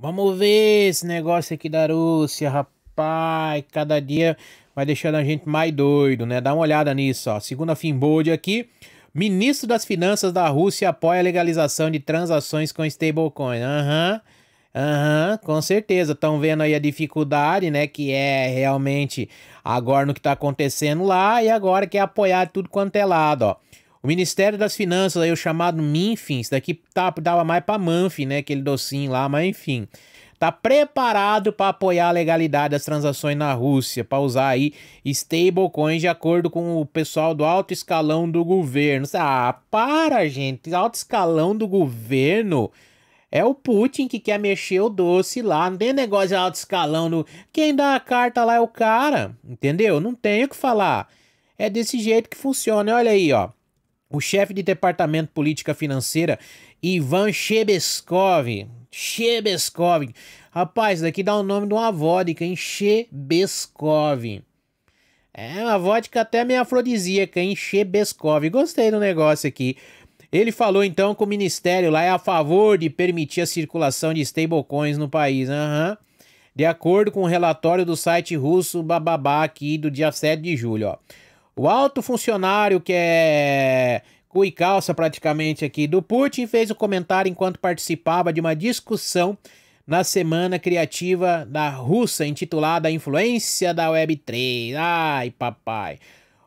Vamos ver esse negócio aqui da Rússia, rapaz. Cada dia vai deixando a gente mais doido, né? Dá uma olhada nisso, ó. Segunda Finbold aqui. Ministro das Finanças da Rússia apoia a legalização de transações com stablecoin. Aham. Uhum. Aham, uhum, com certeza. Estão vendo aí a dificuldade, né? Que é realmente agora no que está acontecendo lá e agora quer apoiar tudo quanto é lado, ó. O Ministério das Finanças, aí o chamado MINFIN, isso daqui tá, dava mais pra Manfin, né? Aquele docinho lá, mas enfim. Tá preparado para apoiar a legalidade das transações na Rússia, para usar aí stablecoins de acordo com o pessoal do alto escalão do governo. Ah, para, gente! Alto escalão do governo. É o Putin que quer mexer o doce lá. Não tem negócio de alto escalão. No... Quem dá a carta lá é o cara. Entendeu? Não tenho o que falar. É desse jeito que funciona. Olha aí, ó. O chefe de departamento política financeira, Ivan Chebeskov. Chebeskov. Rapaz, daqui dá o nome de uma vodka, hein? Chebeskov. É uma vodka até meio afrodisíaca, hein? Chebeskov. Gostei do negócio aqui. Ele falou então que o ministério lá é a favor de permitir a circulação de stablecoins no país. Uhum. De acordo com o um relatório do site russo Bababá aqui do dia 7 de julho, ó. O alto funcionário que é cu e calça praticamente aqui do Putin fez o comentário enquanto participava de uma discussão na semana criativa da Rússia intitulada Influência da Web3. Ai, papai.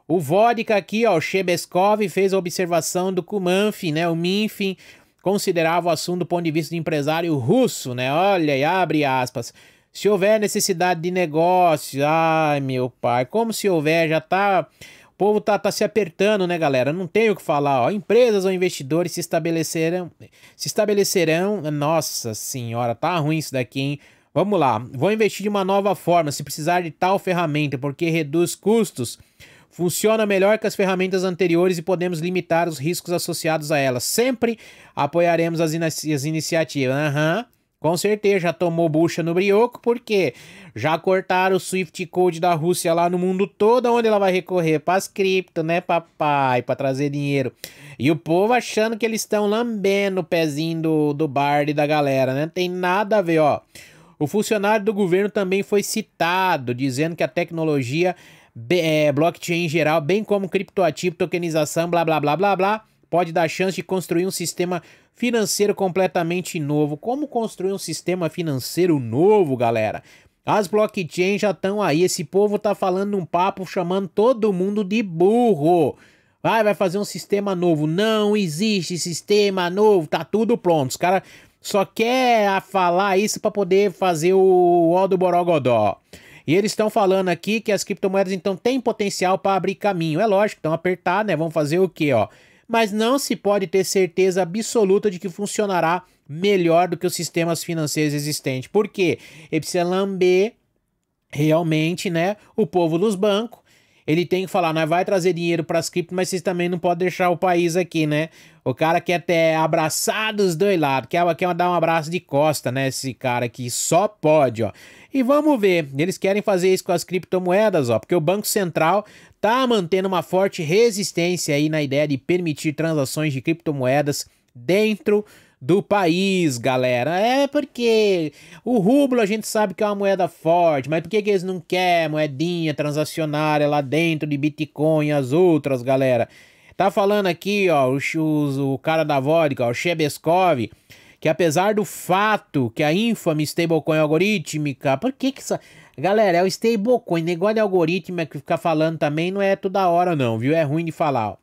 O Vodka aqui, ó, o Shebeskov fez a observação do Kumanf, né? O Minfin considerava o assunto do ponto de vista do empresário russo, né? Olha, aí, abre aspas. Se houver necessidade de negócio, ai meu pai, como se houver, já tá povo tá, tá se apertando, né, galera? Não tenho o que falar, ó. Empresas ou investidores se estabelecerão. Se estabelecerão. Nossa senhora, tá ruim isso daqui, hein? Vamos lá. Vou investir de uma nova forma, se precisar de tal ferramenta, porque reduz custos. Funciona melhor que as ferramentas anteriores e podemos limitar os riscos associados a elas. Sempre apoiaremos as, in as iniciativas. Aham. Uhum. Com certeza já tomou bucha no brioco, porque já cortaram o Swift Code da Rússia lá no mundo todo, onde ela vai recorrer para as cripto, né, papai, para trazer dinheiro. E o povo achando que eles estão lambendo o pezinho do, do Bard e da galera, né? tem nada a ver, ó. O funcionário do governo também foi citado, dizendo que a tecnologia é, blockchain em geral, bem como criptoativo, tokenização, blá blá blá blá blá pode dar chance de construir um sistema financeiro completamente novo. Como construir um sistema financeiro novo, galera? As blockchains já estão aí, esse povo tá falando um papo chamando todo mundo de burro. Vai, vai fazer um sistema novo. Não existe sistema novo, tá tudo pronto. Os caras só quer falar isso para poder fazer o O do Borogodó. E eles estão falando aqui que as criptomoedas então têm potencial para abrir caminho. É lógico, então apertar, né? Vão fazer o quê, ó? mas não se pode ter certeza absoluta de que funcionará melhor do que os sistemas financeiros existentes. Por quê? Ele precisa lamber realmente, né, o povo dos bancos. Ele tem que falar, nós vai trazer dinheiro para as cripto, mas vocês também não podem deixar o país aqui, né? O cara quer até abraçar dos dois lados, quer, quer dar um abraço de costa, né? Esse cara aqui só pode, ó. E vamos ver, eles querem fazer isso com as criptomoedas, ó, porque o Banco Central tá mantendo uma forte resistência aí na ideia de permitir transações de criptomoedas dentro do país, galera. É porque o rublo a gente sabe que é uma moeda forte, mas por que, que eles não querem moedinha transacionária lá dentro de Bitcoin e as outras, galera? Tá falando aqui, ó, o, o, o cara da vodka, ó, o Chebeskov, que apesar do fato que a infame stablecoin algorítmica, por que que essa... Galera, é o stablecoin, negócio de algoritmo é que ficar falando também não é toda hora não, viu? É ruim de falar, ó.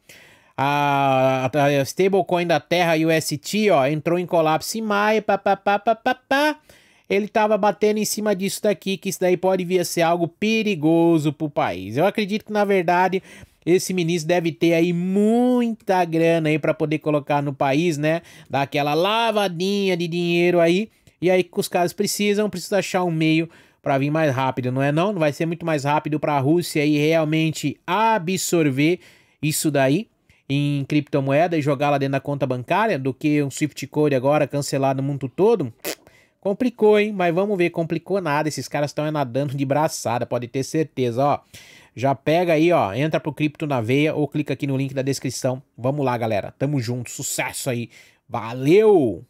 A, a, stablecoin da Terra UST, ó, entrou em colapso em maio, papapá, papapá. Ele tava batendo em cima disso daqui, que isso daí pode vir a ser algo perigoso pro país. Eu acredito que, na verdade, esse ministro deve ter aí muita grana aí para poder colocar no país, né? Daquela lavadinha de dinheiro aí. E aí que os caras precisam, precisa achar um meio para vir mais rápido, não é não? Vai ser muito mais rápido para a Rússia aí realmente absorver isso daí em criptomoeda e jogá-la dentro da conta bancária do que um Swift Code agora cancelado no mundo todo. Complicou, hein? Mas vamos ver, complicou nada. Esses caras estão nadando de braçada, pode ter certeza, ó. Já pega aí, ó, entra pro Cripto na Veia ou clica aqui no link da descrição. Vamos lá, galera. Tamo junto, sucesso aí. Valeu!